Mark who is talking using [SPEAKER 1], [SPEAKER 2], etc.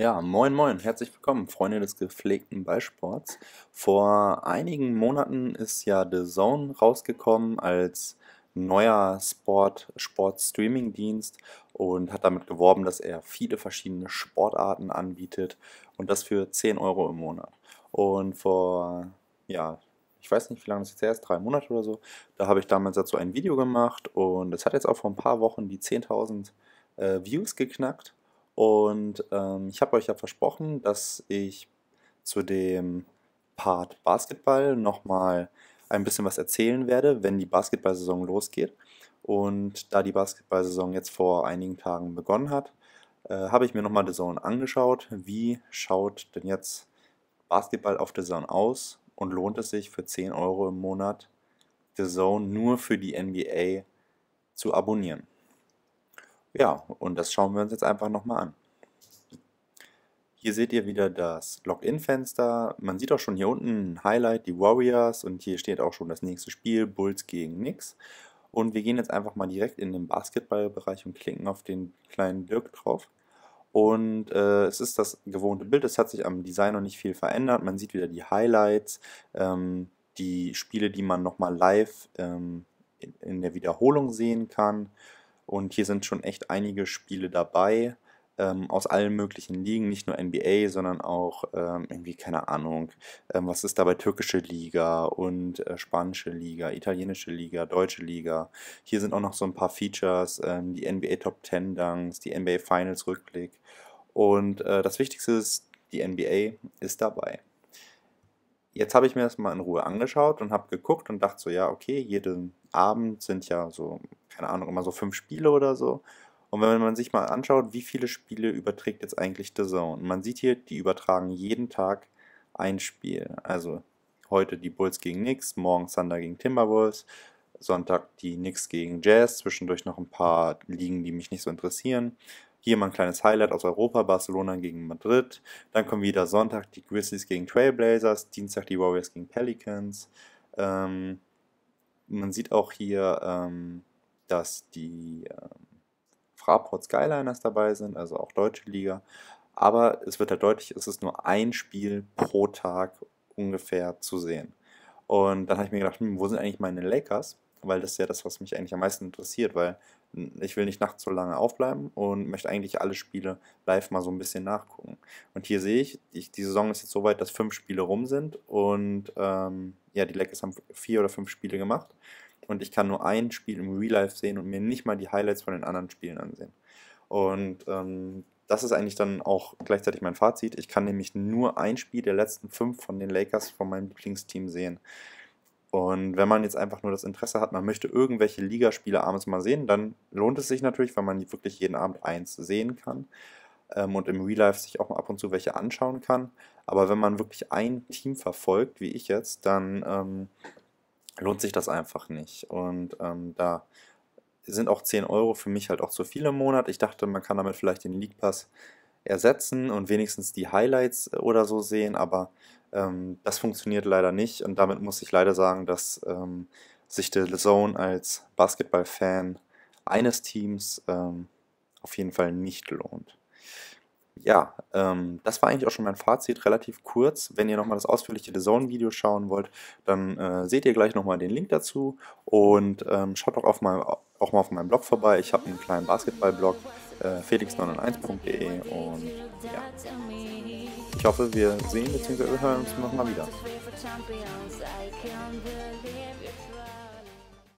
[SPEAKER 1] Ja, moin moin, herzlich willkommen, Freunde des gepflegten Ballsports. Vor einigen Monaten ist ja The Zone rausgekommen als neuer Sport, Sport-Streaming-Dienst und hat damit geworben, dass er viele verschiedene Sportarten anbietet und das für 10 Euro im Monat. Und vor, ja, ich weiß nicht, wie lange das jetzt her ist, drei Monate oder so, da habe ich damals dazu ein Video gemacht und es hat jetzt auch vor ein paar Wochen die 10.000 äh, Views geknackt und ähm, ich habe euch ja versprochen, dass ich zu dem Part Basketball nochmal ein bisschen was erzählen werde, wenn die Basketballsaison losgeht. Und da die Basketballsaison jetzt vor einigen Tagen begonnen hat, äh, habe ich mir nochmal The Zone angeschaut. Wie schaut denn jetzt Basketball auf The Zone aus? Und lohnt es sich für 10 Euro im Monat The Zone nur für die NBA zu abonnieren? Ja, und das schauen wir uns jetzt einfach nochmal an. Hier seht ihr wieder das Login-Fenster. Man sieht auch schon hier unten ein Highlight, die Warriors. Und hier steht auch schon das nächste Spiel, Bulls gegen Knicks. Und wir gehen jetzt einfach mal direkt in den Basketballbereich und klicken auf den kleinen Dirk drauf. Und äh, es ist das gewohnte Bild. Es hat sich am Design noch nicht viel verändert. Man sieht wieder die Highlights, ähm, die Spiele, die man nochmal live ähm, in, in der Wiederholung sehen kann. Und hier sind schon echt einige Spiele dabei ähm, aus allen möglichen Ligen, nicht nur NBA, sondern auch ähm, irgendwie, keine Ahnung, ähm, was ist dabei türkische Liga und äh, spanische Liga, italienische Liga, deutsche Liga. Hier sind auch noch so ein paar Features, ähm, die NBA Top 10 Dunks, die NBA Finals Rückblick. Und äh, das Wichtigste ist, die NBA ist dabei. Jetzt habe ich mir das mal in Ruhe angeschaut und habe geguckt und dachte so, ja, okay, jeden Abend sind ja so keine Ahnung, immer so fünf Spiele oder so. Und wenn man sich mal anschaut, wie viele Spiele überträgt jetzt eigentlich The Zone? man sieht hier, die übertragen jeden Tag ein Spiel. Also heute die Bulls gegen Knicks, morgen Thunder gegen Timberwolves, Sonntag die Knicks gegen Jazz, zwischendurch noch ein paar Ligen, die mich nicht so interessieren. Hier mal ein kleines Highlight aus Europa, Barcelona gegen Madrid. Dann kommen wieder Sonntag die Grizzlies gegen Trailblazers, Dienstag die Warriors gegen Pelicans. Ähm, man sieht auch hier, ähm, dass die ähm, Fraport Skyliners dabei sind, also auch deutsche Liga. Aber es wird halt deutlich, es ist nur ein Spiel pro Tag ungefähr zu sehen. Und dann habe ich mir gedacht, hm, wo sind eigentlich meine Lakers? Weil das ist ja das, was mich eigentlich am meisten interessiert, weil hm, ich will nicht nachts so lange aufbleiben und möchte eigentlich alle Spiele live mal so ein bisschen nachgucken. Und hier sehe ich, ich die Saison ist jetzt so weit, dass fünf Spiele rum sind und ähm, ja, die Lakers haben vier oder fünf Spiele gemacht und ich kann nur ein Spiel im Real Life sehen und mir nicht mal die Highlights von den anderen Spielen ansehen. Und ähm, das ist eigentlich dann auch gleichzeitig mein Fazit. Ich kann nämlich nur ein Spiel der letzten fünf von den Lakers von meinem Lieblingsteam sehen. Und wenn man jetzt einfach nur das Interesse hat, man möchte irgendwelche Ligaspiele abends mal sehen, dann lohnt es sich natürlich, weil man wirklich jeden Abend eins sehen kann ähm, und im Real Life sich auch mal ab und zu welche anschauen kann. Aber wenn man wirklich ein Team verfolgt, wie ich jetzt, dann ähm, lohnt sich das einfach nicht. Und ähm, da sind auch 10 Euro für mich halt auch zu viel im Monat. Ich dachte, man kann damit vielleicht den League Pass ersetzen und wenigstens die Highlights äh, oder so sehen, aber ähm, das funktioniert leider nicht und damit muss ich leider sagen, dass ähm, sich The Zone als Basketball-Fan eines Teams ähm, auf jeden Fall nicht lohnt ja, ähm, das war eigentlich auch schon mein Fazit, relativ kurz. Wenn ihr nochmal das ausführliche Design-Video schauen wollt, dann äh, seht ihr gleich nochmal den Link dazu und ähm, schaut doch auch mal, auch mal auf meinem Blog vorbei. Ich habe einen kleinen Basketball-Blog, äh, felix 91de und ja, ich hoffe, wir sehen bzw. hören uns nochmal wieder.